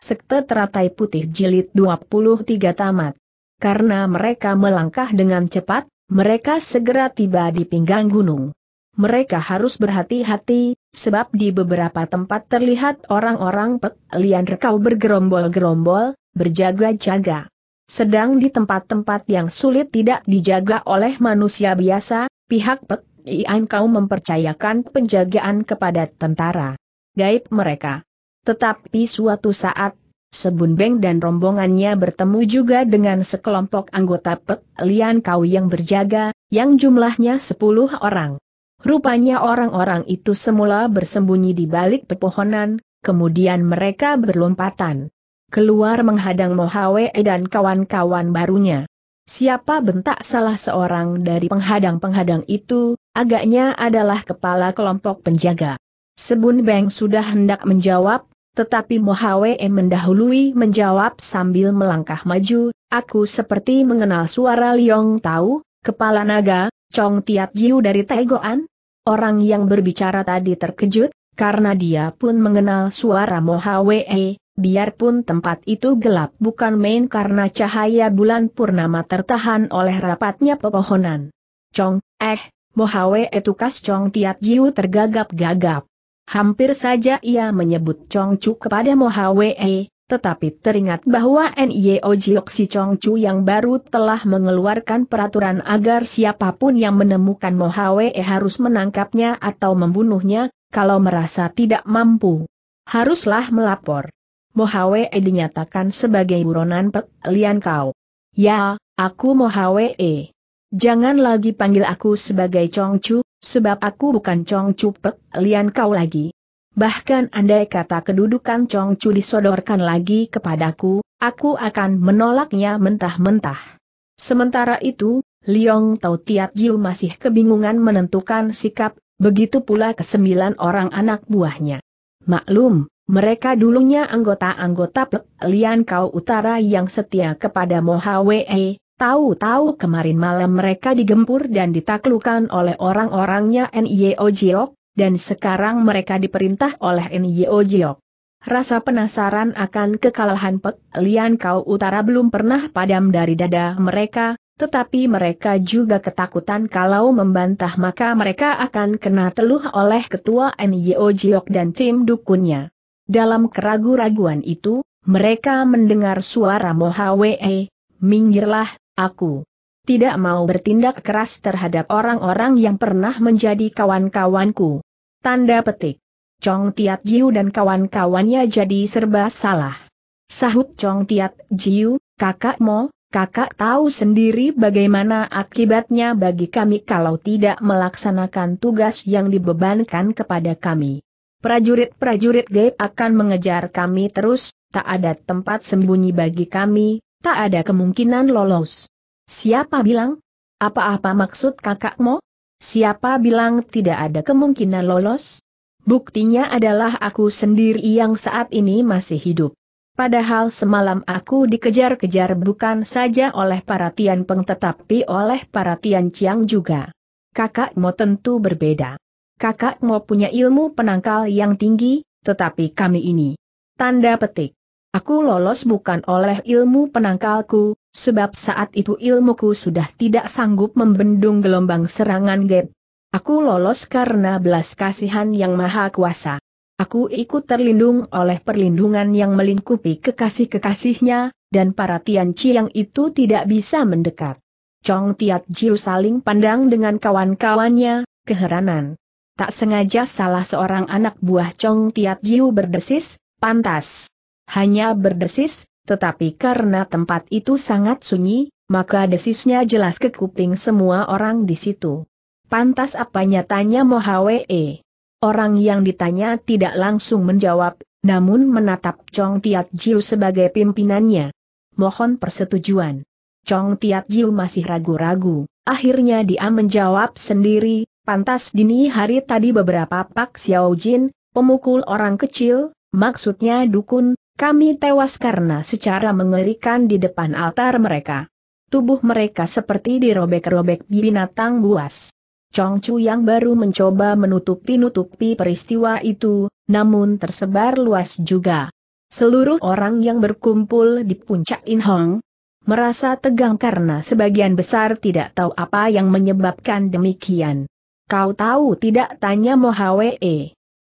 Sekte Teratai Putih Jilid 23 tamat. Karena mereka melangkah dengan cepat, mereka segera tiba di pinggang gunung. Mereka harus berhati-hati, sebab di beberapa tempat terlihat orang-orang Pek Lian Rekau bergerombol-gerombol, berjaga-jaga. Sedang di tempat-tempat yang sulit tidak dijaga oleh manusia biasa, pihak Pek kau mempercayakan penjagaan kepada tentara. Gaib mereka. Tetapi suatu saat, Sebun Beng dan rombongannya bertemu juga dengan sekelompok anggota Pek Lian Kau yang berjaga, yang jumlahnya sepuluh orang. Rupanya orang-orang itu semula bersembunyi di balik pepohonan, kemudian mereka berlompatan. Keluar menghadang Mohawe dan kawan-kawan barunya. Siapa bentak salah seorang dari penghadang-penghadang itu, agaknya adalah kepala kelompok penjaga. Sebun Beng sudah hendak menjawab, tetapi Mohawe mendahului menjawab sambil melangkah maju, aku seperti mengenal suara Liong Tau, kepala naga, Chong Tiat Jiu dari Taigoan. Orang yang berbicara tadi terkejut, karena dia pun mengenal suara Mohawe, e. biarpun tempat itu gelap bukan main karena cahaya bulan purnama tertahan oleh rapatnya pepohonan. Chong, eh, Mohawe tukas Chong Tiat Jiu tergagap-gagap. Hampir saja ia menyebut Chong Chu kepada Mo Hwe, tetapi teringat bahwa NIO si Chong Chu yang baru telah mengeluarkan peraturan agar siapapun yang menemukan Mo Hwe harus menangkapnya atau membunuhnya, kalau merasa tidak mampu. Haruslah melapor. Mo Hwe dinyatakan sebagai buronan Pek Lian Kau. Ya, aku Mo Hwe. Jangan lagi panggil aku sebagai Chong Chu, Sebab aku bukan Chong Chu lian kau lagi. Bahkan andai kata kedudukan Chong Chu disodorkan lagi kepadaku, aku akan menolaknya mentah-mentah. Sementara itu, Liong Tau Tiat Jiu masih kebingungan menentukan sikap, begitu pula kesembilan orang anak buahnya. Maklum, mereka dulunya anggota-anggota Pek Lian Kau Utara yang setia kepada Moha Wei, Tahu-tahu kemarin malam mereka digempur dan ditaklukan oleh orang-orangnya Nyeo Jiok, dan sekarang mereka diperintah oleh Nyeo Jiok. Rasa penasaran akan kekalahan Pek Lian Kau Utara belum pernah padam dari dada mereka, tetapi mereka juga ketakutan kalau membantah maka mereka akan kena teluh oleh ketua Nyeo Jiok dan tim dukunnya. Dalam keraguan raguan itu, mereka mendengar suara Moha Wei, minggirlah, Aku tidak mau bertindak keras terhadap orang-orang yang pernah menjadi kawan-kawanku. Tanda petik. Chong Tiat Jiu dan kawan-kawannya jadi serba salah. Sahut Chong Tiat Jiu, kakak Mo, kakak tahu sendiri bagaimana akibatnya bagi kami kalau tidak melaksanakan tugas yang dibebankan kepada kami. Prajurit-prajurit gaib akan mengejar kami terus, tak ada tempat sembunyi bagi kami, Tak ada kemungkinan lolos. Siapa bilang? Apa-apa maksud kakakmu? Siapa bilang tidak ada kemungkinan lolos? Buktinya adalah aku sendiri yang saat ini masih hidup. Padahal semalam aku dikejar-kejar bukan saja oleh para Tian Peng tetapi oleh para Tian Chiang juga. Kakakmu tentu berbeda. Kakakmu punya ilmu penangkal yang tinggi, tetapi kami ini. Tanda petik. Aku lolos bukan oleh ilmu penangkalku, sebab saat itu ilmuku sudah tidak sanggup membendung gelombang serangan Gap. Aku lolos karena belas kasihan yang maha kuasa. Aku ikut terlindung oleh perlindungan yang melingkupi kekasih-kekasihnya, dan para Tian yang itu tidak bisa mendekat. Chong Tiat Jiu saling pandang dengan kawan-kawannya, keheranan. Tak sengaja salah seorang anak buah Chong Tiat Jiu berdesis, pantas hanya berdesis, tetapi karena tempat itu sangat sunyi, maka desisnya jelas ke kuping semua orang di situ. Pantas apa nyatanya Mohawee. Orang yang ditanya tidak langsung menjawab, namun menatap Chong Tiat Jiu sebagai pimpinannya. Mohon persetujuan. Chong Tiat Jiu masih ragu-ragu, akhirnya dia menjawab sendiri, pantas dini hari tadi beberapa Pak Xiao Jin, pemukul orang kecil, maksudnya dukun, kami tewas karena secara mengerikan di depan altar mereka. Tubuh mereka seperti dirobek-robek binatang buas. Chong Chu yang baru mencoba menutupi-nutupi peristiwa itu, namun tersebar luas juga. Seluruh orang yang berkumpul di puncak Inhong merasa tegang karena sebagian besar tidak tahu apa yang menyebabkan demikian. Kau tahu tidak tanya Mohawe.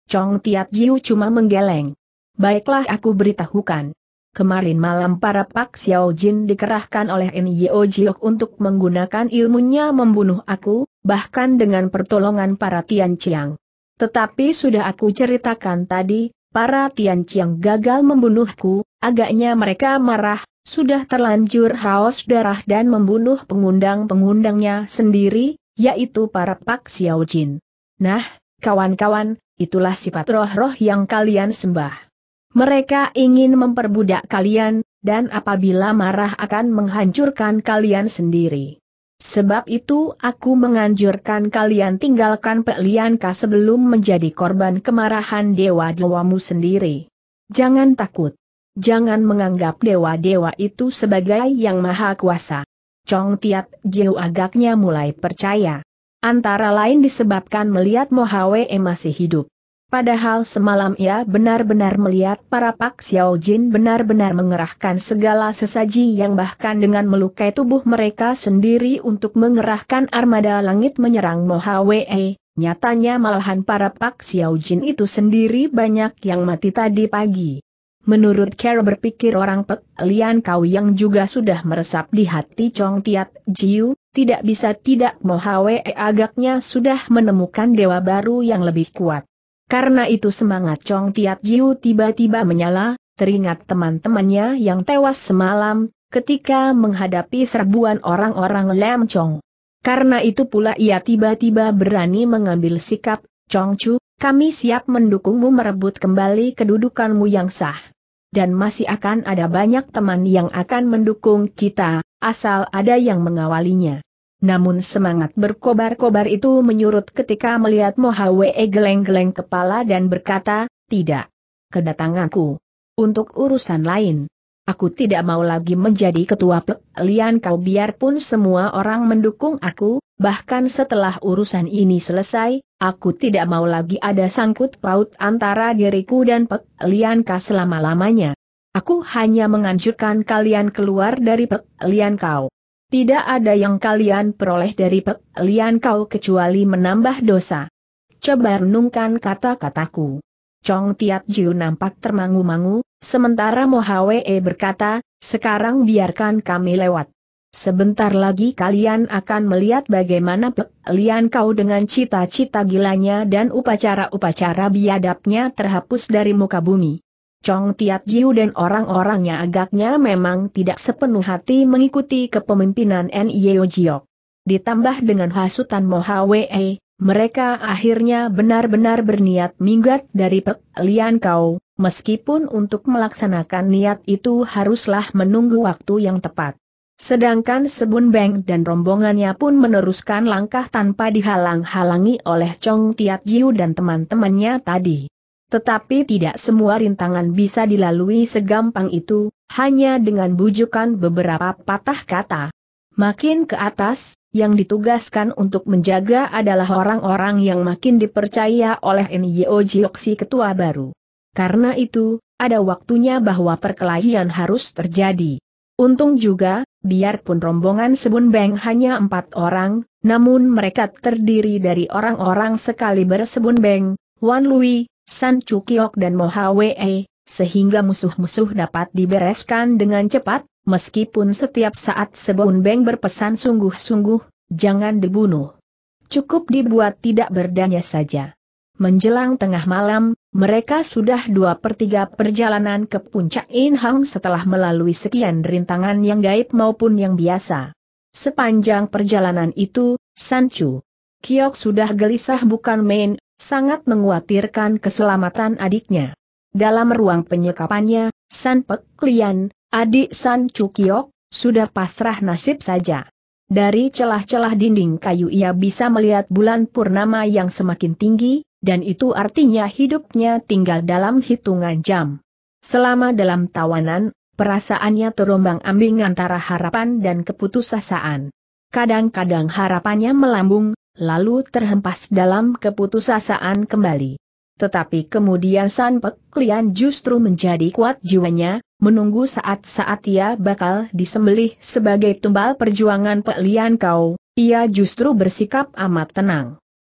Chong Tiat Jiu cuma menggeleng. Baiklah aku beritahukan. Kemarin malam para Pak Xiao Jin dikerahkan oleh Nio Jiok untuk menggunakan ilmunya membunuh aku, bahkan dengan pertolongan para Tian Chiang. Tetapi sudah aku ceritakan tadi, para Tian Chiang gagal membunuhku, agaknya mereka marah, sudah terlanjur haus darah dan membunuh pengundang-pengundangnya sendiri, yaitu para Pak Xiao Jin. Nah, kawan-kawan, itulah sifat roh-roh yang kalian sembah. Mereka ingin memperbudak kalian, dan apabila marah akan menghancurkan kalian sendiri. Sebab itu aku menganjurkan kalian tinggalkan Pelianka sebelum menjadi korban kemarahan dewa-dewamu sendiri. Jangan takut. Jangan menganggap dewa-dewa itu sebagai yang maha kuasa. Chong Tiat Jiu agaknya mulai percaya. Antara lain disebabkan melihat Mohawe masih hidup. Padahal semalam ia benar-benar melihat para Pak Xiao Jin benar-benar mengerahkan segala sesaji yang bahkan dengan melukai tubuh mereka sendiri untuk mengerahkan armada langit menyerang Wei. Nyatanya malahan para Pak Xiao Jin itu sendiri banyak yang mati tadi pagi. Menurut Care berpikir orang Pek Lian Kau yang juga sudah meresap di hati Chong Tiat Jiu, tidak bisa tidak Wei agaknya sudah menemukan dewa baru yang lebih kuat. Karena itu semangat Chong Tiat Jiu tiba-tiba menyala, teringat teman-temannya yang tewas semalam, ketika menghadapi serbuan orang-orang Lam Chong. Karena itu pula ia tiba-tiba berani mengambil sikap, Chong Chu, kami siap mendukungmu merebut kembali kedudukanmu yang sah. Dan masih akan ada banyak teman yang akan mendukung kita, asal ada yang mengawalinya. Namun semangat berkobar-kobar itu menyurut ketika melihat Mohwe geleng-geleng kepala dan berkata, tidak. Kedatanganku. Untuk urusan lain. Aku tidak mau lagi menjadi ketua pelian kau biarpun semua orang mendukung aku, bahkan setelah urusan ini selesai, aku tidak mau lagi ada sangkut paut antara diriku dan pelian kau selama-lamanya. Aku hanya menganjurkan kalian keluar dari pelian kau. Tidak ada yang kalian peroleh dari Pek Lian Kau kecuali menambah dosa. Coba renungkan kata-kataku. Chong Tiat Jiu nampak termangu-mangu, sementara Mohawe e berkata, sekarang biarkan kami lewat. Sebentar lagi kalian akan melihat bagaimana Pek Lian Kau dengan cita-cita gilanya dan upacara-upacara biadabnya terhapus dari muka bumi. Chong Tiat Jiu dan orang-orangnya agaknya memang tidak sepenuh hati mengikuti kepemimpinan N.I.O. Jiok. Ditambah dengan hasutan Moha Wei, mereka akhirnya benar-benar berniat minggat dari Pek Lian Kau, meskipun untuk melaksanakan niat itu haruslah menunggu waktu yang tepat. Sedangkan Sebun Beng dan rombongannya pun meneruskan langkah tanpa dihalang-halangi oleh Chong Tiat Jiu dan teman-temannya tadi. Tetapi tidak semua rintangan bisa dilalui segampang itu, hanya dengan bujukan beberapa patah kata. Makin ke atas, yang ditugaskan untuk menjaga adalah orang-orang yang makin dipercaya oleh Nyo Jioksi ketua baru. Karena itu, ada waktunya bahwa perkelahian harus terjadi. Untung juga, biarpun rombongan Sebun Beng hanya empat orang, namun mereka terdiri dari orang-orang sekali bersebun Beng, Wan Lui, San Chukiok dan Mohawee, sehingga musuh-musuh dapat dibereskan dengan cepat, meskipun setiap saat Sebun Beng berpesan sungguh-sungguh, jangan dibunuh. Cukup dibuat tidak berdaya saja. Menjelang tengah malam, mereka sudah dua per tiga perjalanan ke puncak Inhang setelah melalui sekian rintangan yang gaib maupun yang biasa. Sepanjang perjalanan itu, Sancu Kiok sudah gelisah bukan main, sangat menguatirkan keselamatan adiknya. Dalam ruang penyekapannya, San Pek Lian, adik San Cukiok, sudah pasrah nasib saja. Dari celah-celah dinding kayu ia bisa melihat bulan purnama yang semakin tinggi, dan itu artinya hidupnya tinggal dalam hitungan jam. Selama dalam tawanan, perasaannya terombang ambing antara harapan dan keputusasaan. Kadang-kadang harapannya melambung, lalu terhempas dalam keputusasaan kembali. Tetapi kemudian San Peklian justru menjadi kuat jiwanya, menunggu saat-saat ia bakal disembelih sebagai tumbal perjuangan Lian kau, ia justru bersikap amat tenang.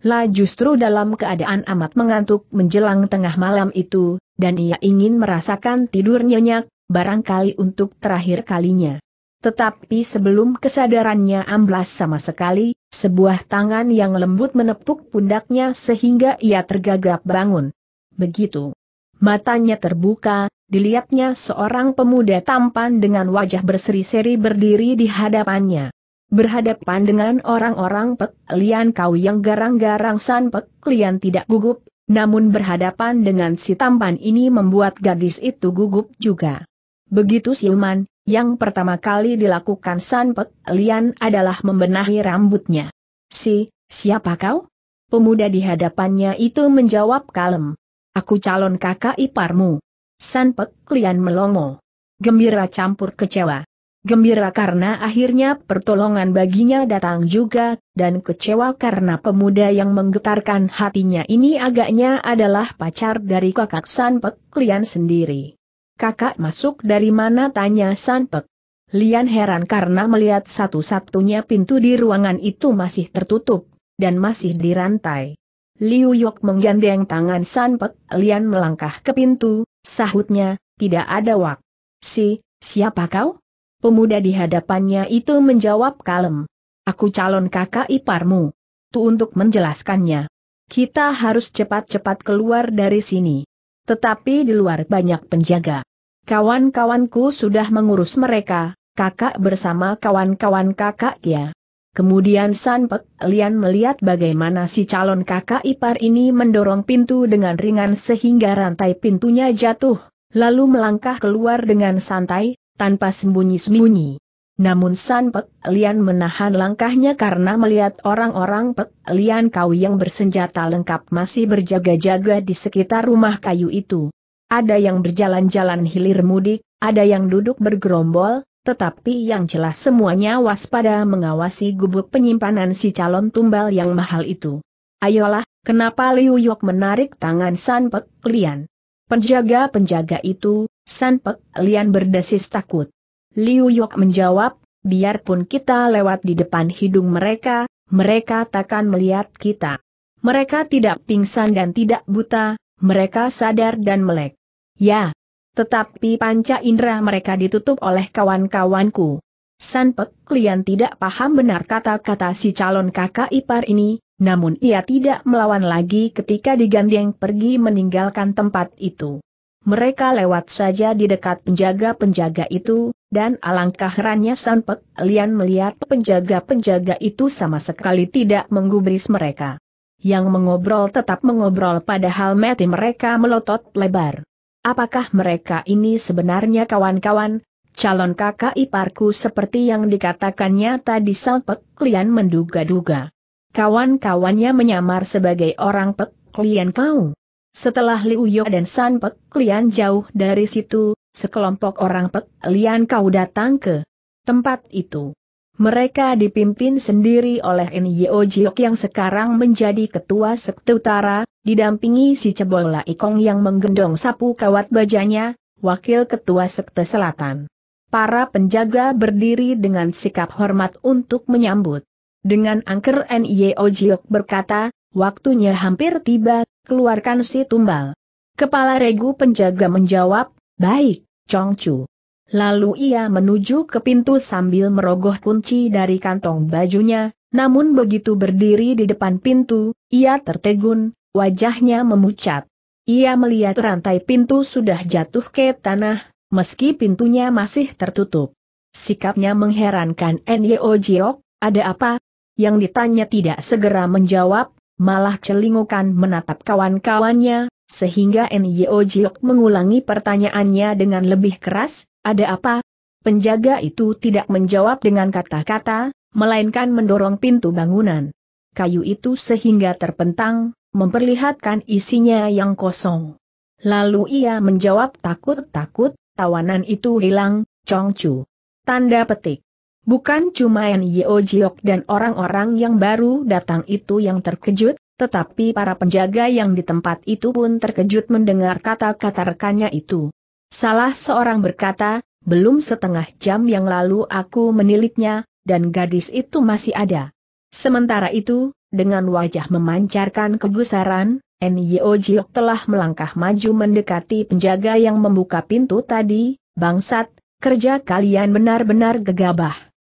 La justru dalam keadaan amat mengantuk menjelang tengah malam itu, dan ia ingin merasakan tidur nyenyak, barangkali untuk terakhir kalinya. Tetapi sebelum kesadarannya amblas sama sekali, sebuah tangan yang lembut menepuk pundaknya sehingga ia tergagap bangun. Begitu. Matanya terbuka, dilihatnya seorang pemuda tampan dengan wajah berseri-seri berdiri di hadapannya. Berhadapan dengan orang-orang Pek Lian Kau yang garang-garang San Pek Lian tidak gugup, namun berhadapan dengan si tampan ini membuat gadis itu gugup juga. Begitu siuman, yang pertama kali dilakukan San Pek Lian adalah membenahi rambutnya. Si, siapa kau? Pemuda di hadapannya itu menjawab kalem. Aku calon kakak iparmu. San Pek Lian melongo. Gembira campur kecewa. Gembira karena akhirnya pertolongan baginya datang juga, dan kecewa karena pemuda yang menggetarkan hatinya ini agaknya adalah pacar dari kakak San Pek Lian sendiri kakak masuk dari mana tanya Sanpek. Lian heran karena melihat satu-satunya pintu di ruangan itu masih tertutup, dan masih dirantai. Liu Yok menggandeng tangan Sanpek, Lian melangkah ke pintu, sahutnya, tidak ada wak. Si, siapa kau? Pemuda di hadapannya itu menjawab kalem. Aku calon kakak iparmu. Tu untuk menjelaskannya. Kita harus cepat-cepat keluar dari sini. Tetapi di luar banyak penjaga. Kawan-kawanku sudah mengurus mereka, kakak bersama kawan-kawan kakak ya. Kemudian Sanpek Lian melihat bagaimana si calon kakak ipar ini mendorong pintu dengan ringan sehingga rantai pintunya jatuh, lalu melangkah keluar dengan santai, tanpa sembunyi-sembunyi. Namun San Pek Lian menahan langkahnya karena melihat orang-orang Pek Lian Kau yang bersenjata lengkap masih berjaga-jaga di sekitar rumah kayu itu. Ada yang berjalan-jalan hilir mudik, ada yang duduk bergerombol, tetapi yang jelas semuanya waspada mengawasi gubuk penyimpanan si calon tumbal yang mahal itu. Ayolah, kenapa Liu Yok menarik tangan San Pek Lian? Penjaga-penjaga itu, San Pek Lian berdesis takut. Liu Yok menjawab, biarpun kita lewat di depan hidung mereka, mereka takkan melihat kita. Mereka tidak pingsan dan tidak buta, mereka sadar dan melek. Ya. Tetapi panca indera mereka ditutup oleh kawan-kawanku. Sanpek klien tidak paham benar kata-kata si calon kakak ipar ini, namun ia tidak melawan lagi ketika digandeng pergi meninggalkan tempat itu. Mereka lewat saja di dekat penjaga-penjaga itu, dan alangkah herannya Sanpek Lian melihat penjaga-penjaga itu sama sekali tidak menggubris mereka. Yang mengobrol tetap mengobrol padahal mati mereka melotot lebar. Apakah mereka ini sebenarnya kawan-kawan? Calon kakak iparku seperti yang dikatakannya tadi Sang Pek menduga-duga. Kawan-kawannya menyamar sebagai orang Pek kau. Setelah Liu Yo dan San Pek Lian jauh dari situ, sekelompok orang Pek Lian kau datang ke tempat itu. Mereka dipimpin sendiri oleh Nyo Jiok yang sekarang menjadi ketua Sekte Utara, Didampingi si Cebola Ikong yang menggendong sapu kawat bajanya, Wakil Ketua Sekte Selatan. Para penjaga berdiri dengan sikap hormat untuk menyambut. Dengan angker N.I.O. Jiok berkata, waktunya hampir tiba, keluarkan si tumbal. Kepala regu penjaga menjawab, baik, Chong Chu. Lalu ia menuju ke pintu sambil merogoh kunci dari kantong bajunya, namun begitu berdiri di depan pintu, ia tertegun, Wajahnya memucat. Ia melihat rantai pintu sudah jatuh ke tanah, meski pintunya masih tertutup. Sikapnya mengherankan Nyo Jiok, ada apa? Yang ditanya tidak segera menjawab, malah celingukan menatap kawan-kawannya, sehingga Nyo Jiok mengulangi pertanyaannya dengan lebih keras, ada apa? Penjaga itu tidak menjawab dengan kata-kata, melainkan mendorong pintu bangunan. Kayu itu sehingga terpentang, memperlihatkan isinya yang kosong. Lalu ia menjawab takut-takut, tawanan itu hilang, Chongchu. Tanda petik. Bukan cuma Yeo Jiok dan orang-orang yang baru datang itu yang terkejut, tetapi para penjaga yang di tempat itu pun terkejut mendengar kata-kata rekannya itu. Salah seorang berkata, belum setengah jam yang lalu aku meniliknya, dan gadis itu masih ada. Sementara itu, dengan wajah memancarkan kegusaran, Nyo Jiok telah melangkah maju mendekati penjaga yang membuka pintu tadi, bangsat, kerja kalian benar-benar gegabah.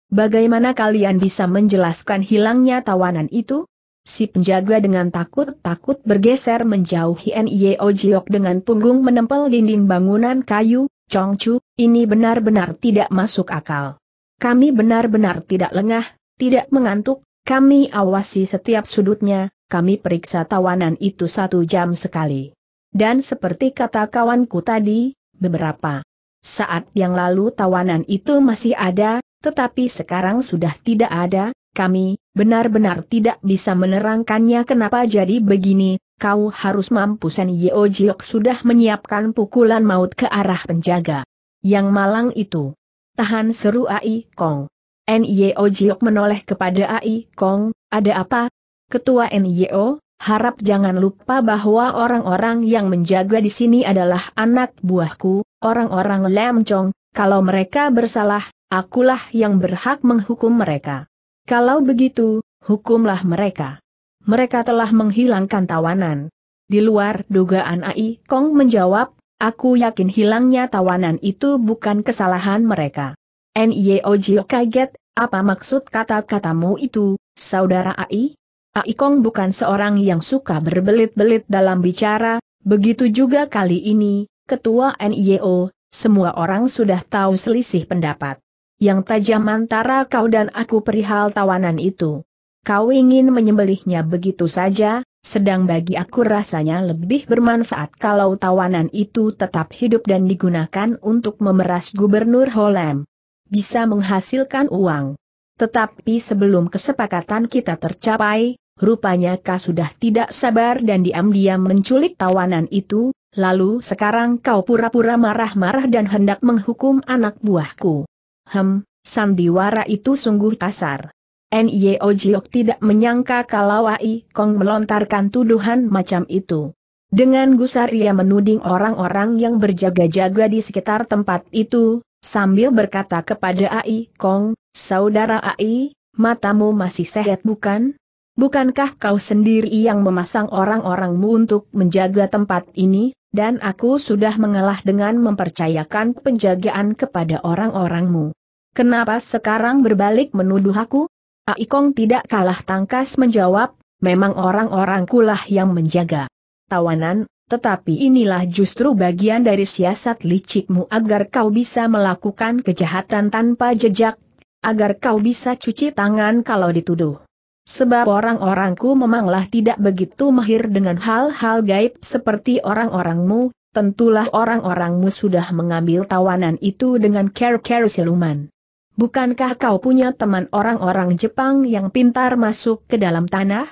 Bagaimana kalian bisa menjelaskan hilangnya tawanan itu? Si penjaga dengan takut-takut bergeser menjauhi Nyo Jiok dengan punggung menempel dinding bangunan kayu, Congcu, ini benar-benar tidak masuk akal. Kami benar-benar tidak lengah, tidak mengantuk, kami awasi setiap sudutnya, kami periksa tawanan itu satu jam sekali. Dan seperti kata kawanku tadi, beberapa saat yang lalu tawanan itu masih ada, tetapi sekarang sudah tidak ada, kami benar-benar tidak bisa menerangkannya kenapa jadi begini, kau harus mampu Sen Yeo Jiok sudah menyiapkan pukulan maut ke arah penjaga. Yang malang itu. Tahan seru Ai Kong. N.Y.O. Jiok menoleh kepada AI Kong, ada apa? Ketua N.Y.O., harap jangan lupa bahwa orang-orang yang menjaga di sini adalah anak buahku, orang-orang lemcong, kalau mereka bersalah, akulah yang berhak menghukum mereka. Kalau begitu, hukumlah mereka. Mereka telah menghilangkan tawanan. Di luar dugaan AI Kong menjawab, aku yakin hilangnya tawanan itu bukan kesalahan mereka. Nio Jio kaget, apa maksud kata-katamu itu, saudara Ai? Ai Kong bukan seorang yang suka berbelit-belit dalam bicara, begitu juga kali ini, ketua NIO, semua orang sudah tahu selisih pendapat. Yang tajam antara kau dan aku perihal tawanan itu. Kau ingin menyembelihnya begitu saja, sedang bagi aku rasanya lebih bermanfaat kalau tawanan itu tetap hidup dan digunakan untuk memeras Gubernur Holem bisa menghasilkan uang. Tetapi sebelum kesepakatan kita tercapai, rupanya kau sudah tidak sabar dan diam-diam menculik tawanan itu, lalu sekarang kau pura-pura marah-marah dan hendak menghukum anak buahku. Hem, sandiwara itu sungguh kasar. N.Y.O. Jiok tidak menyangka kalau Ai Kong melontarkan tuduhan macam itu. Dengan gusar ia menuding orang-orang yang berjaga-jaga di sekitar tempat itu, sambil berkata kepada Ai Kong, Saudara Ai, matamu masih sehat bukan? Bukankah kau sendiri yang memasang orang-orangmu untuk menjaga tempat ini, dan aku sudah mengalah dengan mempercayakan penjagaan kepada orang-orangmu. Kenapa sekarang berbalik menuduh aku? Ai Kong tidak kalah tangkas menjawab, memang orang-orangkulah yang menjaga. Tawanan, tetapi inilah justru bagian dari siasat licikmu agar kau bisa melakukan kejahatan tanpa jejak, agar kau bisa cuci tangan kalau dituduh. Sebab orang-orangku memanglah tidak begitu mahir dengan hal-hal gaib seperti orang-orangmu, tentulah orang-orangmu sudah mengambil tawanan itu dengan care-care siluman. Bukankah kau punya teman orang-orang Jepang yang pintar masuk ke dalam tanah?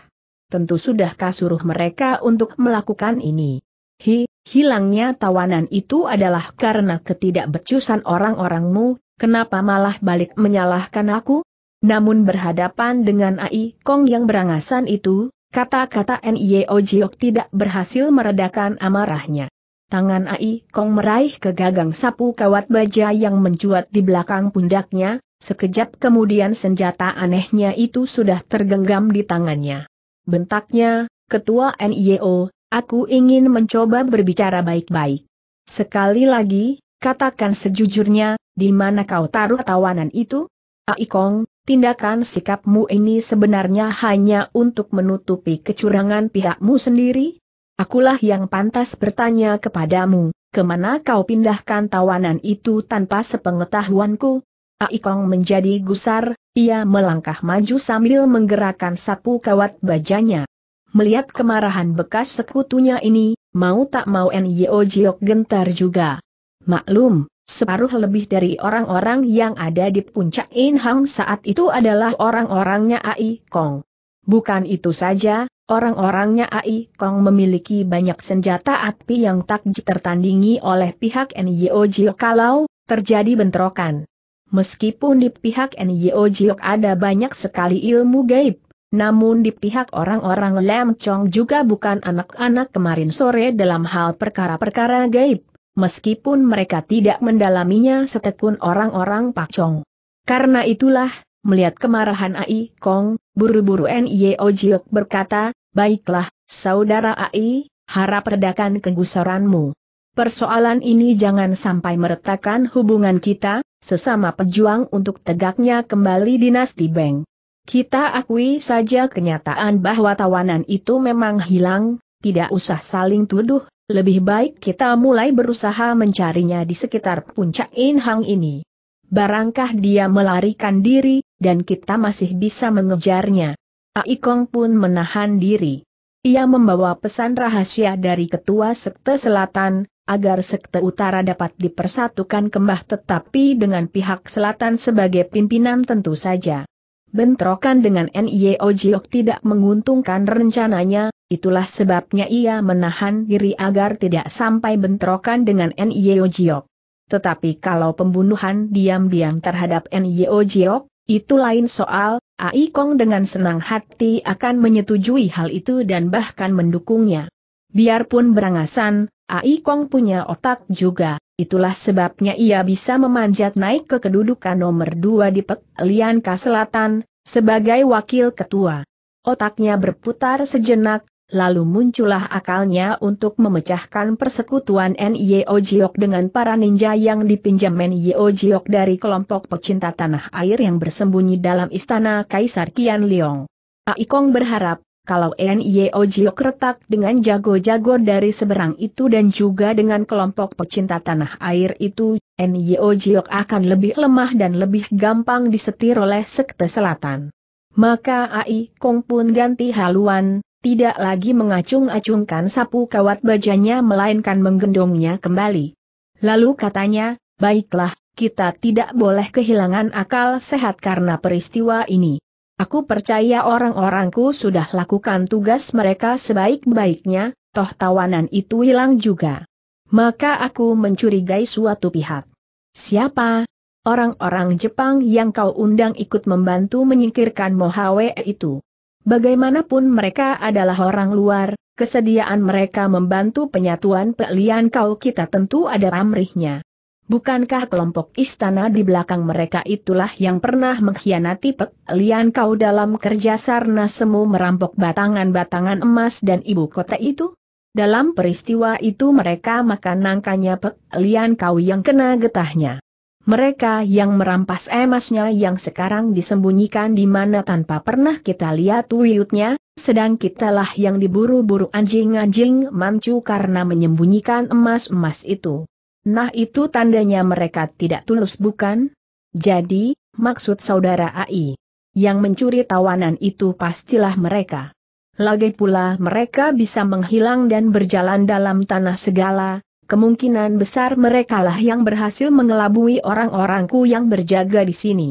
Tentu sudah kasuruh suruh mereka untuk melakukan ini. Hi, hilangnya tawanan itu adalah karena ketidakbecusan orang-orangmu, kenapa malah balik menyalahkan aku? Namun berhadapan dengan Ai Kong yang berangasan itu, kata-kata Nio e Jiok tidak berhasil meredakan amarahnya. Tangan Ai Kong meraih ke gagang sapu kawat baja yang mencuat di belakang pundaknya, sekejap kemudian senjata anehnya itu sudah tergenggam di tangannya. Bentaknya, Ketua NIO, e Aku ingin mencoba berbicara baik-baik. Sekali lagi, katakan sejujurnya, di mana kau taruh tawanan itu? Aikong, ah, tindakan sikapmu ini sebenarnya hanya untuk menutupi kecurangan pihakmu sendiri? Akulah yang pantas bertanya kepadamu, kemana kau pindahkan tawanan itu tanpa sepengetahuanku? Aikong ah, menjadi gusar, ia melangkah maju sambil menggerakkan sapu kawat bajanya. Melihat kemarahan bekas sekutunya ini, mau tak mau Nyo Jiok gentar juga. Maklum, separuh lebih dari orang-orang yang ada di puncak In Hang saat itu adalah orang-orangnya Ai Kong. Bukan itu saja, orang-orangnya Ai Kong memiliki banyak senjata api yang tak tertandingi oleh pihak Nyo Jiok kalau terjadi bentrokan. Meskipun di pihak Nyo Jiok ada banyak sekali ilmu gaib, namun di pihak orang-orang Lam Chong juga bukan anak-anak kemarin sore dalam hal perkara-perkara gaib, meskipun mereka tidak mendalaminya setekun orang-orang Pak Chong. Karena itulah, melihat kemarahan Ai Kong, buru-buru N.Y.O. E Jiok berkata, Baiklah, saudara Ai, harap redakan kegusaranmu. Persoalan ini jangan sampai meretakan hubungan kita, sesama pejuang untuk tegaknya kembali dinasti Beng. Kita akui saja kenyataan bahwa tawanan itu memang hilang, tidak usah saling tuduh, lebih baik kita mulai berusaha mencarinya di sekitar puncak Inhang ini. Barangkah dia melarikan diri, dan kita masih bisa mengejarnya. Aikong pun menahan diri. Ia membawa pesan rahasia dari Ketua Sekte Selatan, agar Sekte Utara dapat dipersatukan kembah tetapi dengan pihak selatan sebagai pimpinan tentu saja. Bentrokan dengan NIO e Jiok tidak menguntungkan rencananya, itulah sebabnya ia menahan diri agar tidak sampai bentrokan dengan NIO e Jiok. Tetapi kalau pembunuhan diam-diam terhadap NIO e Jiok, itu lain soal, Ai Kong dengan senang hati akan menyetujui hal itu dan bahkan mendukungnya. Biarpun berangasan, Ai Kong punya otak juga. Itulah sebabnya ia bisa memanjat naik ke kedudukan nomor dua di Pek Lianka Selatan, sebagai wakil ketua. Otaknya berputar sejenak, lalu muncullah akalnya untuk memecahkan persekutuan N.Y.O. Jiok dengan para ninja yang dipinjam N.Y.O. Jiok dari kelompok pecinta tanah air yang bersembunyi dalam istana Kaisar Qian Liong. Aikong berharap, kalau NIO Jiok retak dengan jago-jago dari seberang itu dan juga dengan kelompok pecinta tanah air itu, NIO Jiok akan lebih lemah dan lebih gampang disetir oleh sekte selatan. Maka AI Kong pun ganti haluan, tidak lagi mengacung-acungkan sapu kawat bajanya melainkan menggendongnya kembali. Lalu katanya, baiklah, kita tidak boleh kehilangan akal sehat karena peristiwa ini. Aku percaya orang-orangku sudah lakukan tugas mereka sebaik-baiknya, toh tawanan itu hilang juga. Maka aku mencurigai suatu pihak. Siapa? Orang-orang Jepang yang kau undang ikut membantu menyingkirkan Mohawe itu. Bagaimanapun mereka adalah orang luar, kesediaan mereka membantu penyatuan pelian kau kita tentu ada ramrihnya. Bukankah kelompok istana di belakang mereka itulah yang pernah mengkhianati Pek Lian Kau dalam kerja sarna semu merampok batangan-batangan emas dan ibu kota itu? Dalam peristiwa itu mereka makan nangkanya Pek Lian Kau yang kena getahnya. Mereka yang merampas emasnya yang sekarang disembunyikan di mana tanpa pernah kita lihat wiyutnya, sedang kitalah yang diburu-buru anjing-anjing mancu karena menyembunyikan emas-emas itu. Nah itu tandanya mereka tidak tulus bukan? Jadi, maksud saudara AI. Yang mencuri tawanan itu pastilah mereka. Lagi pula mereka bisa menghilang dan berjalan dalam tanah segala, kemungkinan besar merekalah yang berhasil mengelabui orang-orangku yang berjaga di sini.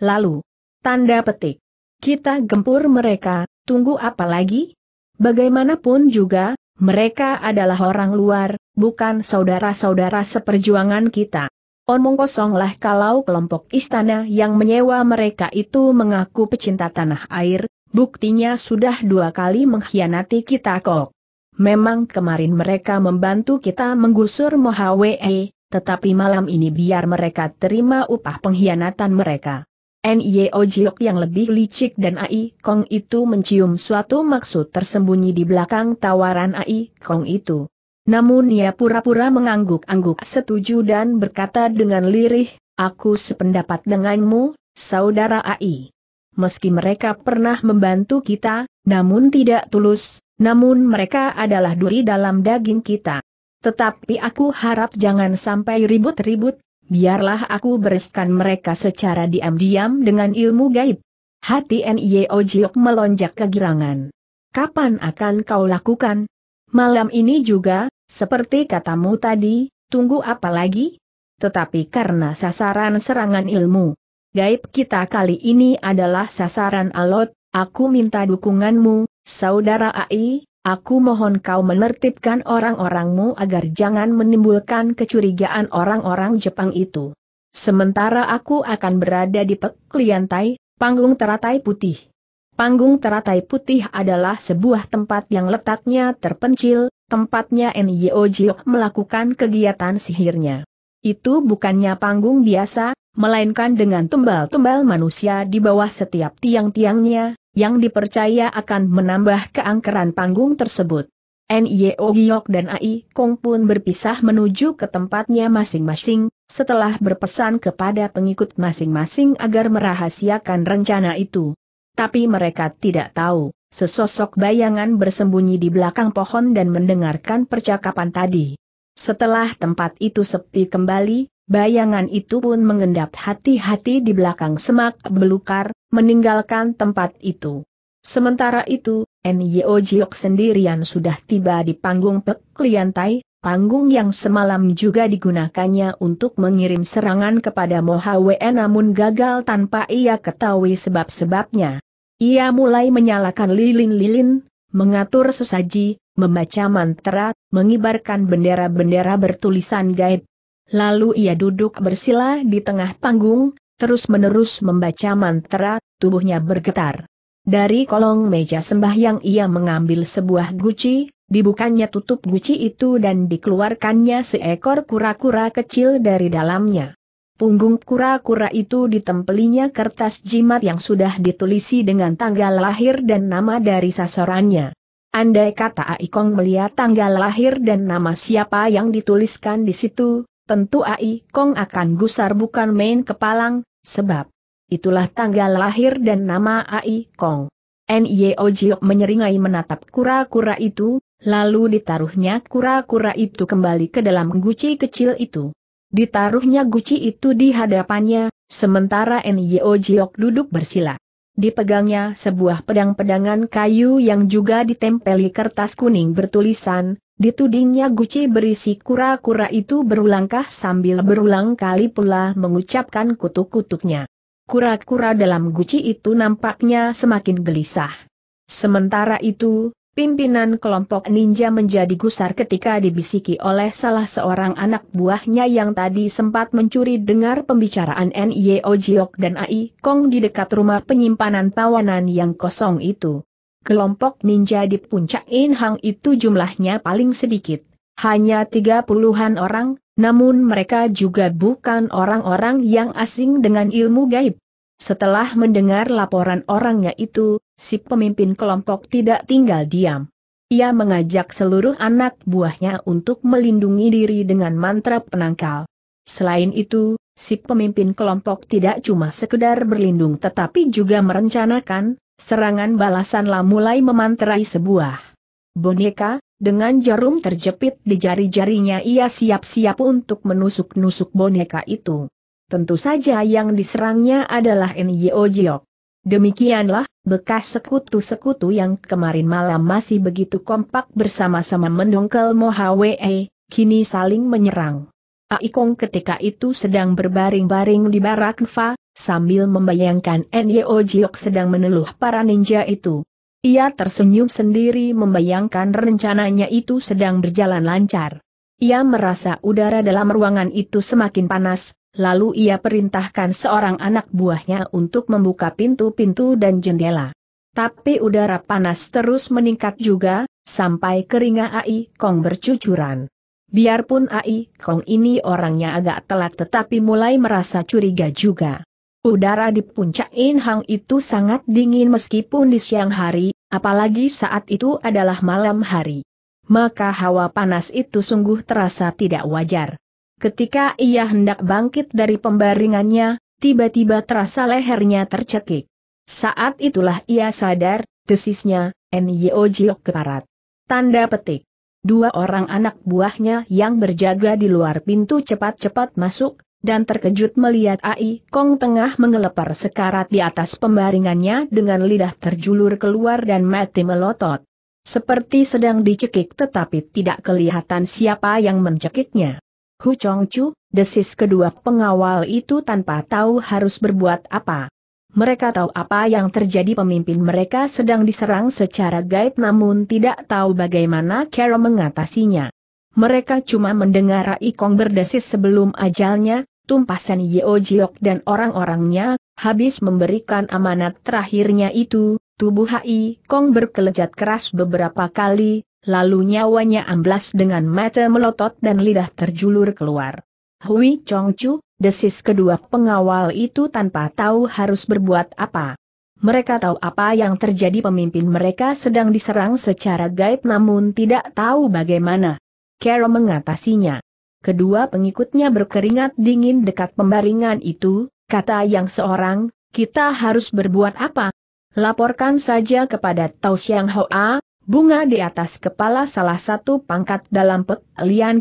Lalu, tanda petik. Kita gempur mereka, tunggu apa lagi? Bagaimanapun juga, mereka adalah orang luar, bukan saudara-saudara seperjuangan kita. Omong oh, kosonglah kalau kelompok istana yang menyewa mereka itu mengaku pecinta tanah air, buktinya sudah dua kali mengkhianati kita kok. Memang kemarin mereka membantu kita menggusur Mohawee, tetapi malam ini biar mereka terima upah pengkhianatan mereka. Nio Jiok yang lebih licik dan Ai Kong itu mencium suatu maksud tersembunyi di belakang tawaran Ai Kong itu. Namun ia pura-pura mengangguk-angguk setuju dan berkata dengan lirih, aku sependapat denganmu, saudara Ai. Meski mereka pernah membantu kita, namun tidak tulus, namun mereka adalah duri dalam daging kita. Tetapi aku harap jangan sampai ribut-ribut, biarlah aku bereskan mereka secara diam-diam dengan ilmu gaib. Hati N.I.O. Jiok melonjak kegirangan. Kapan akan kau lakukan? Malam ini juga, seperti katamu tadi, tunggu apa lagi? Tetapi karena sasaran serangan ilmu. Gaib kita kali ini adalah sasaran alot, aku minta dukunganmu, saudara AI, Aku mohon kau menertibkan orang-orangmu agar jangan menimbulkan kecurigaan orang-orang Jepang itu. Sementara aku akan berada di Pekliantai, Panggung Teratai Putih. Panggung Teratai Putih adalah sebuah tempat yang letaknya terpencil, tempatnya Nyo Jio melakukan kegiatan sihirnya. Itu bukannya panggung biasa, melainkan dengan tumbal-tumbal manusia di bawah setiap tiang-tiangnya, yang dipercaya akan menambah keangkeran panggung tersebut. N.Y.O. Giok dan A.I. Kong pun berpisah menuju ke tempatnya masing-masing, setelah berpesan kepada pengikut masing-masing agar merahasiakan rencana itu. Tapi mereka tidak tahu, sesosok bayangan bersembunyi di belakang pohon dan mendengarkan percakapan tadi. Setelah tempat itu sepi kembali, Bayangan itu pun mengendap hati-hati di belakang semak belukar, meninggalkan tempat itu. Sementara itu, Nyo Jiok sendirian sudah tiba di panggung Pek Liantai, panggung yang semalam juga digunakannya untuk mengirim serangan kepada Moha Mohawe namun gagal tanpa ia ketahui sebab-sebabnya. Ia mulai menyalakan lilin-lilin, mengatur sesaji, membaca mantra, mengibarkan bendera-bendera bertulisan gaib, Lalu ia duduk bersila di tengah panggung, terus-menerus membaca mantra, tubuhnya bergetar. Dari kolong meja sembah yang ia mengambil sebuah guci, dibukanya tutup guci itu dan dikeluarkannya seekor kura-kura kecil dari dalamnya. Punggung kura-kura itu ditempelinya kertas jimat yang sudah ditulisi dengan tanggal lahir dan nama dari sasarannya. Andai kata Aikong melihat tanggal lahir dan nama siapa yang dituliskan di situ, tentu Ai Kong akan gusar bukan main kepalang, sebab itulah tanggal lahir dan nama Ai Kong. N.Y.O. Jiok menyeringai menatap kura-kura itu, lalu ditaruhnya kura-kura itu kembali ke dalam guci kecil itu. Ditaruhnya guci itu di hadapannya, sementara N.Y.O. Jiok duduk bersila. Dipegangnya sebuah pedang-pedangan kayu yang juga ditempeli kertas kuning bertulisan, Ditudingnya guci berisi kura-kura itu berulangkah sambil berulang kali pula mengucapkan kutuk-kutuknya. Kura-kura dalam guci itu nampaknya semakin gelisah. Sementara itu, Pimpinan kelompok ninja menjadi gusar ketika dibisiki oleh salah seorang anak buahnya yang tadi sempat mencuri dengar pembicaraan N.Y.O. Jiok dan A.I. Kong di dekat rumah penyimpanan tawanan yang kosong itu kelompok ninja di puncak Inhang itu jumlahnya paling sedikit. Hanya tiga puluhan orang, namun mereka juga bukan orang-orang yang asing dengan ilmu gaib. Setelah mendengar laporan orangnya itu, si pemimpin kelompok tidak tinggal diam. Ia mengajak seluruh anak buahnya untuk melindungi diri dengan mantra penangkal. Selain itu, si pemimpin kelompok tidak cuma sekedar berlindung tetapi juga merencanakan, Serangan balasanlah mulai memanterai sebuah boneka, dengan jarum terjepit di jari-jarinya ia siap-siap untuk menusuk-nusuk boneka itu. Tentu saja yang diserangnya adalah Nyo Jiok. Demikianlah, bekas sekutu-sekutu yang kemarin malam masih begitu kompak bersama-sama mendongkel Mohawee, kini saling menyerang. Aikong ketika itu sedang berbaring-baring di barak Nfa, sambil membayangkan Nyo Jiok sedang meneluh para ninja itu. Ia tersenyum sendiri membayangkan rencananya itu sedang berjalan lancar. Ia merasa udara dalam ruangan itu semakin panas, lalu ia perintahkan seorang anak buahnya untuk membuka pintu-pintu dan jendela. Tapi udara panas terus meningkat juga, sampai keringa Ai Kong bercucuran. Biarpun Ai Kong ini orangnya agak telat tetapi mulai merasa curiga juga. Udara di puncak Inhang itu sangat dingin meskipun di siang hari, apalagi saat itu adalah malam hari. Maka hawa panas itu sungguh terasa tidak wajar. Ketika ia hendak bangkit dari pembaringannya, tiba-tiba terasa lehernya tercekik. Saat itulah ia sadar, desisnya, Nyo Jiok keparat. Tanda petik. Dua orang anak buahnya yang berjaga di luar pintu cepat-cepat masuk, dan terkejut melihat Ai Kong tengah mengelepar sekarat di atas pembaringannya dengan lidah terjulur keluar dan mati melotot. Seperti sedang dicekik tetapi tidak kelihatan siapa yang mencekiknya. Hu Chong Chu, desis kedua pengawal itu tanpa tahu harus berbuat apa. Mereka tahu apa yang terjadi pemimpin mereka sedang diserang secara gaib namun tidak tahu bagaimana Carol mengatasinya. Mereka cuma mendengar Ai Kong berdesis sebelum ajalnya, tumpasan Yeo Jiok dan orang-orangnya, habis memberikan amanat terakhirnya itu, tubuh Hai Kong berkelejat keras beberapa kali, lalu nyawanya amblas dengan mata melotot dan lidah terjulur keluar. Hui Chong Chu, desis kedua pengawal itu tanpa tahu harus berbuat apa. Mereka tahu apa yang terjadi pemimpin mereka sedang diserang secara gaib namun tidak tahu bagaimana. Carol mengatasinya kedua pengikutnya berkeringat dingin dekat pembaringan itu, kata yang seorang, kita harus berbuat apa? Laporkan saja kepada Tau Siang Hoa, bunga di atas kepala salah satu pangkat dalam pek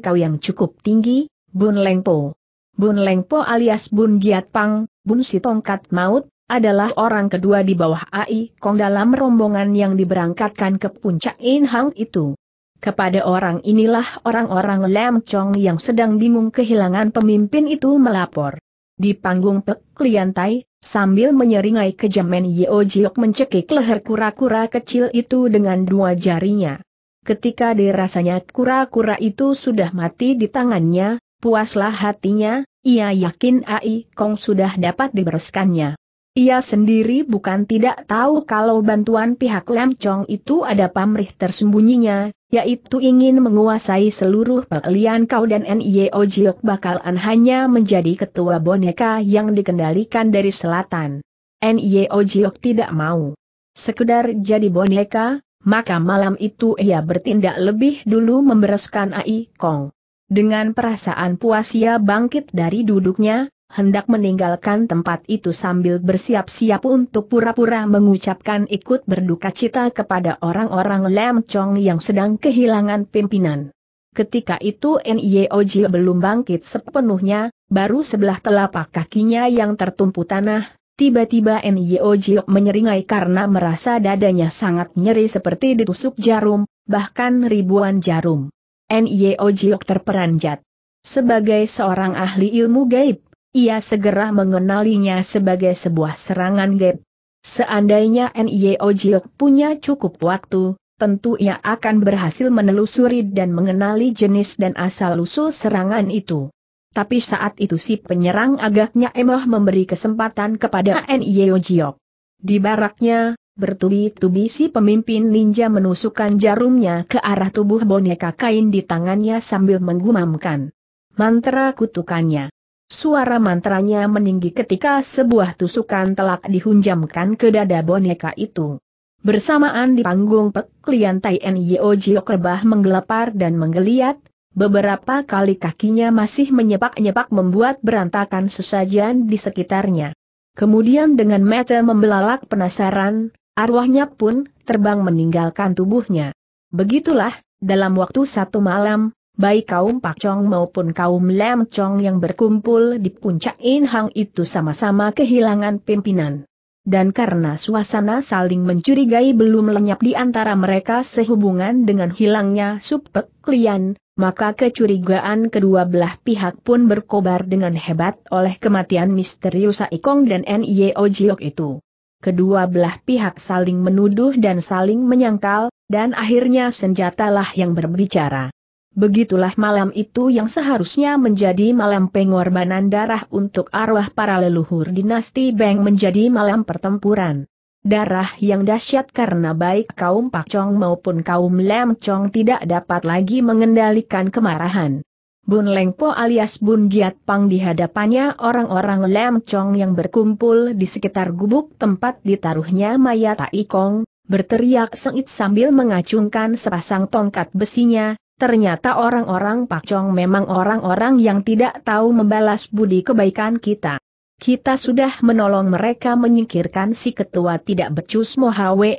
kau yang cukup tinggi, Bun Lengpo. Bun Lengpo alias Bun Jiat Pang, Bun Si Tongkat Maut, adalah orang kedua di bawah AI Kong dalam rombongan yang diberangkatkan ke puncak Inhang itu. Kepada orang inilah orang-orang Lam yang sedang bingung kehilangan pemimpin itu melapor. Di panggung Pek Liantai, sambil menyeringai kejaman Yeo Jiok mencekik leher kura-kura kecil itu dengan dua jarinya. Ketika dirasanya kura-kura itu sudah mati di tangannya, puaslah hatinya, ia yakin Ai Kong sudah dapat dibereskannya. Ia sendiri bukan tidak tahu kalau bantuan pihak Lam Chong itu ada pamrih tersembunyinya, yaitu ingin menguasai seluruh pelian kau dan N.I.O. Jiok bakalan hanya menjadi ketua boneka yang dikendalikan dari selatan. N.I.O. Jiok tidak mau. Sekedar jadi boneka, maka malam itu ia bertindak lebih dulu membereskan A.I. Kong. Dengan perasaan puas ia bangkit dari duduknya, hendak meninggalkan tempat itu sambil bersiap-siap untuk pura-pura mengucapkan ikut berduka cita kepada orang-orang Lam Chong yang sedang kehilangan pimpinan. Ketika itu Nyeoji belum bangkit sepenuhnya, baru sebelah telapak kakinya yang tertumpu tanah, tiba-tiba Nyeoji menyeringai karena merasa dadanya sangat nyeri seperti ditusuk jarum, bahkan ribuan jarum. Nyeoji terperanjat. Sebagai seorang ahli ilmu gaib, ia segera mengenalinya sebagai sebuah serangan gap. Seandainya N.I.O. Jiok punya cukup waktu, tentu ia akan berhasil menelusuri dan mengenali jenis dan asal-usul serangan itu. Tapi saat itu si penyerang agaknya emoh memberi kesempatan kepada N.I.O. Jiok. Di baraknya, bertubi-tubi si pemimpin ninja menusukkan jarumnya ke arah tubuh boneka kain di tangannya sambil menggumamkan mantra kutukannya. Suara mantranya meninggi ketika sebuah tusukan telak dihunjamkan ke dada boneka itu. Bersamaan di panggung Lian Tai Nyo Jio menggelepar dan menggeliat, beberapa kali kakinya masih menyepak-nyepak membuat berantakan sesajian di sekitarnya. Kemudian dengan mata membelalak penasaran, arwahnya pun terbang meninggalkan tubuhnya. Begitulah, dalam waktu satu malam, baik kaum Pak Chong maupun kaum Lam Chong yang berkumpul di puncak In Hang itu sama-sama kehilangan pimpinan. Dan karena suasana saling mencurigai belum lenyap di antara mereka sehubungan dengan hilangnya Supek Lian, maka kecurigaan kedua belah pihak pun berkobar dengan hebat oleh kematian misterius Saikong dan N.I.O. Jiok itu. Kedua belah pihak saling menuduh dan saling menyangkal, dan akhirnya senjatalah yang berbicara. Begitulah malam itu yang seharusnya menjadi malam pengorbanan darah untuk arwah para leluhur dinasti Beng menjadi malam pertempuran. Darah yang dahsyat karena baik kaum Pak Chong maupun kaum Lam Chong tidak dapat lagi mengendalikan kemarahan. Bun Leng Po alias Bun Jiat Pang di hadapannya orang-orang Lam Chong yang berkumpul di sekitar gubuk tempat ditaruhnya maya taikong berteriak sengit sambil mengacungkan sepasang tongkat besinya, Ternyata orang-orang Pak Chong memang orang-orang yang tidak tahu membalas budi kebaikan kita. Kita sudah menolong mereka menyingkirkan si ketua tidak becus Mohawe,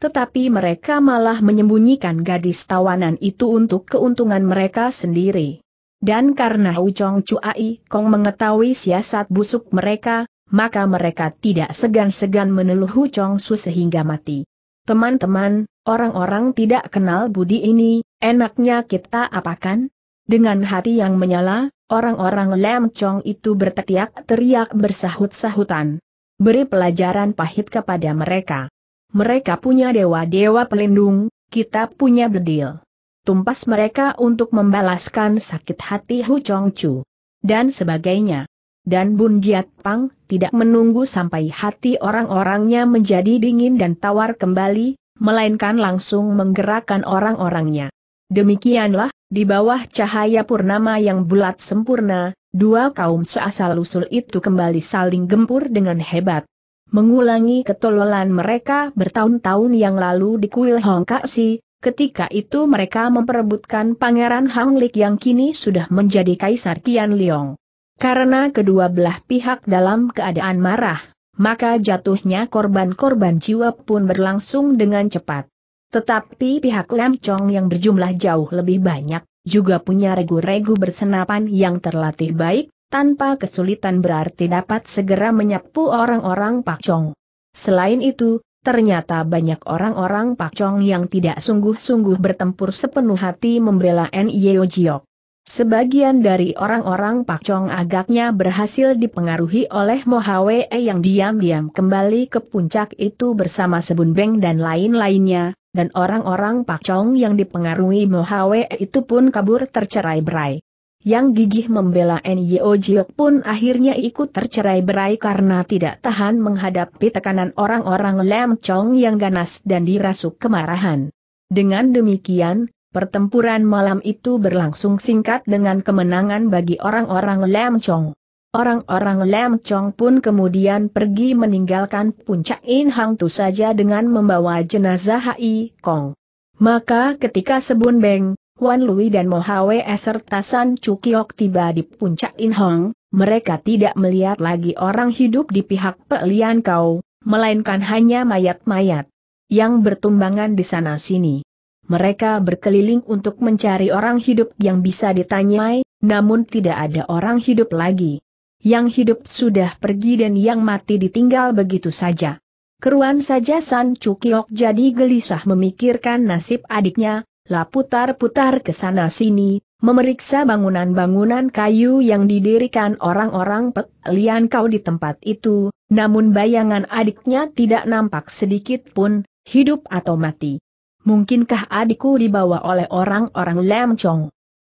tetapi mereka malah menyembunyikan gadis tawanan itu untuk keuntungan mereka sendiri. Dan karena Chong Chuai Kong mengetahui siasat busuk mereka, maka mereka tidak segan-segan meneluh Ucong Su sehingga mati. Teman-teman, orang-orang tidak kenal budi ini, Enaknya kita apakan? Dengan hati yang menyala, orang-orang lemcong itu berteriak-teriak bersahut-sahutan. Beri pelajaran pahit kepada mereka. Mereka punya dewa-dewa pelindung, kita punya bedil. Tumpas mereka untuk membalaskan sakit hati Hu Chong Chu. Dan sebagainya. Dan Bun Jiat Pang tidak menunggu sampai hati orang-orangnya menjadi dingin dan tawar kembali, melainkan langsung menggerakkan orang-orangnya. Demikianlah, di bawah cahaya purnama yang bulat sempurna, dua kaum seasal-usul itu kembali saling gempur dengan hebat. Mengulangi ketololan mereka bertahun-tahun yang lalu di kuil Hong Hongkaksi, ketika itu mereka memperebutkan Pangeran Hang Lik yang kini sudah menjadi Kaisar Qian Liong. Karena kedua belah pihak dalam keadaan marah, maka jatuhnya korban-korban jiwa pun berlangsung dengan cepat. Tetapi pihak Lam Chong yang berjumlah jauh lebih banyak, juga punya regu-regu bersenapan yang terlatih baik, tanpa kesulitan berarti dapat segera menyapu orang-orang Pak Chong. Selain itu, ternyata banyak orang-orang Pak Chong yang tidak sungguh-sungguh bertempur sepenuh hati membela N.Y.O. Jiok. Sebagian dari orang-orang Pak Chong agaknya berhasil dipengaruhi oleh Mohawe yang diam-diam kembali ke puncak itu bersama Sebun Beng dan lain-lainnya, dan orang-orang pakcong yang dipengaruhi Mohawe itu pun kabur tercerai berai. Yang gigih membela Nyo Jiok pun akhirnya ikut tercerai berai karena tidak tahan menghadapi tekanan orang-orang Lam Chong yang ganas dan dirasuk kemarahan. Dengan demikian, pertempuran malam itu berlangsung singkat dengan kemenangan bagi orang-orang Lam Chong. Orang-orang Lam Chong pun kemudian pergi meninggalkan puncak In Hang Tu saja dengan membawa jenazah Hai Kong. Maka ketika Sebun Beng, Wan Lui dan Mohawe serta San Cukiok tiba di puncak In Hang, mereka tidak melihat lagi orang hidup di pihak Pelian Kau, melainkan hanya mayat-mayat yang bertumbangan di sana-sini. Mereka berkeliling untuk mencari orang hidup yang bisa ditanyai, namun tidak ada orang hidup lagi yang hidup sudah pergi dan yang mati ditinggal begitu saja. Keruan saja San Cukiok jadi gelisah memikirkan nasib adiknya, laputar putar-putar ke sana-sini, memeriksa bangunan-bangunan kayu yang didirikan orang-orang pelian Kau di tempat itu, namun bayangan adiknya tidak nampak sedikit pun, hidup atau mati. Mungkinkah adikku dibawa oleh orang-orang Lam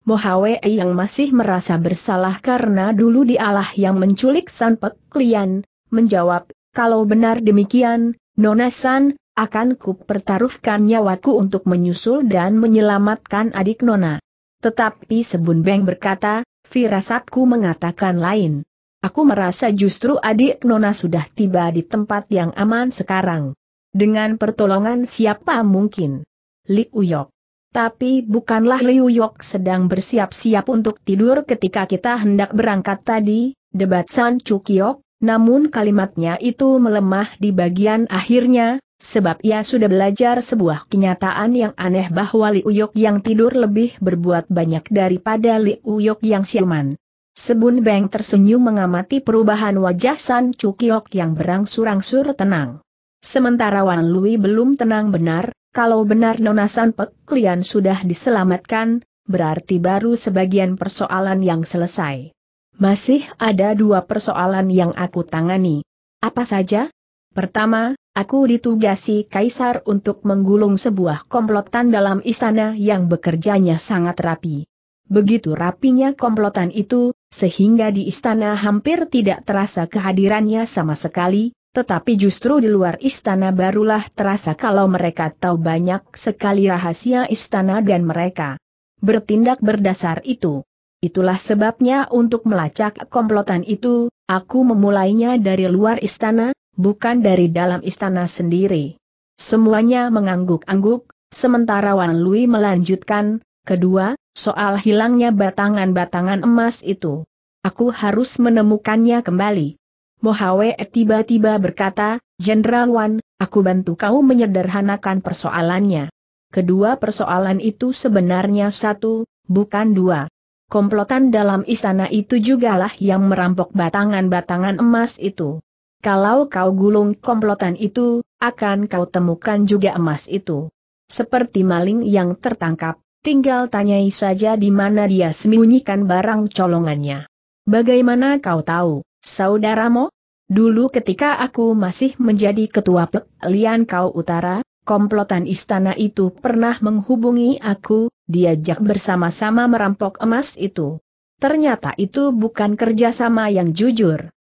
Mohawe yang masih merasa bersalah karena dulu dialah yang menculik San Pek Lian, menjawab, kalau benar demikian, Nona San, akan ku pertaruhkan nyawaku untuk menyusul dan menyelamatkan adik Nona. Tetapi Sebun Beng berkata, firasatku mengatakan lain. Aku merasa justru adik Nona sudah tiba di tempat yang aman sekarang. Dengan pertolongan siapa mungkin? Li Uyok. Tapi bukanlah Liu Yok sedang bersiap-siap untuk tidur ketika kita hendak berangkat tadi, debat San Chukyok. namun kalimatnya itu melemah di bagian akhirnya, sebab ia sudah belajar sebuah kenyataan yang aneh bahwa Liu Yok yang tidur lebih berbuat banyak daripada Liu Yok yang siuman. Sebun Beng tersenyum mengamati perubahan wajah San Cukiok yang berangsur-angsur tenang. Sementara Wan Lui belum tenang benar, kalau benar Nona Sanpek, klien sudah diselamatkan, berarti baru sebagian persoalan yang selesai. Masih ada dua persoalan yang aku tangani. Apa saja? Pertama, aku ditugasi Kaisar untuk menggulung sebuah komplotan dalam istana yang bekerjanya sangat rapi. Begitu rapinya komplotan itu, sehingga di istana hampir tidak terasa kehadirannya sama sekali, tetapi justru di luar istana barulah terasa kalau mereka tahu banyak sekali rahasia istana dan mereka bertindak berdasar itu. Itulah sebabnya untuk melacak komplotan itu, aku memulainya dari luar istana, bukan dari dalam istana sendiri. Semuanya mengangguk-angguk, sementara Wan Lui melanjutkan, kedua, soal hilangnya batangan-batangan emas itu. Aku harus menemukannya kembali. Mohawe tiba-tiba berkata, Jenderal Wan, aku bantu kau menyederhanakan persoalannya. Kedua persoalan itu sebenarnya satu, bukan dua. Komplotan dalam istana itu jugalah yang merampok batangan-batangan emas itu. Kalau kau gulung komplotan itu, akan kau temukan juga emas itu. Seperti maling yang tertangkap, tinggal tanyai saja di mana dia sembunyikan barang colongannya. Bagaimana kau tahu? Saudaramu, dulu ketika aku masih menjadi ketua Pek Lian Kau Utara, komplotan istana itu pernah menghubungi aku, diajak bersama-sama merampok emas itu. Ternyata itu bukan kerjasama yang jujur.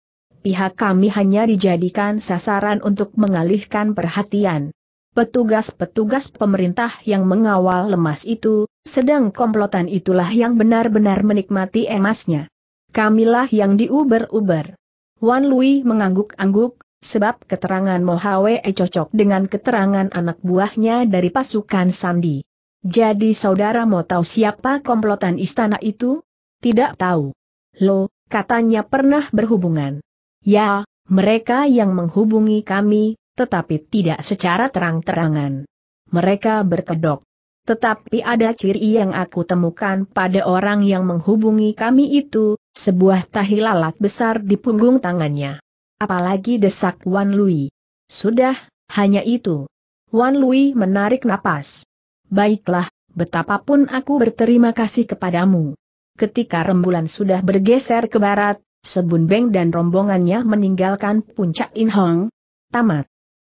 Pihak kami hanya dijadikan sasaran untuk mengalihkan perhatian petugas-petugas pemerintah yang mengawal lemas itu, sedang komplotan itulah yang benar-benar menikmati emasnya. Kamilah yang diuber-uber. Wan Lui mengangguk-angguk, sebab keterangan Mohawe eh cocok dengan keterangan anak buahnya dari pasukan Sandi. Jadi saudara mau tahu siapa komplotan istana itu? Tidak tahu. Lo, katanya pernah berhubungan. Ya, mereka yang menghubungi kami, tetapi tidak secara terang-terangan. Mereka berkedok. Tetapi ada ciri yang aku temukan pada orang yang menghubungi kami itu, sebuah tahi lalat besar di punggung tangannya. Apalagi desak Wan Lui. Sudah, hanya itu. Wan Lui menarik napas. Baiklah, betapapun aku berterima kasih kepadamu. Ketika rembulan sudah bergeser ke barat, Sebun Beng dan rombongannya meninggalkan puncak Inhong. Tamat.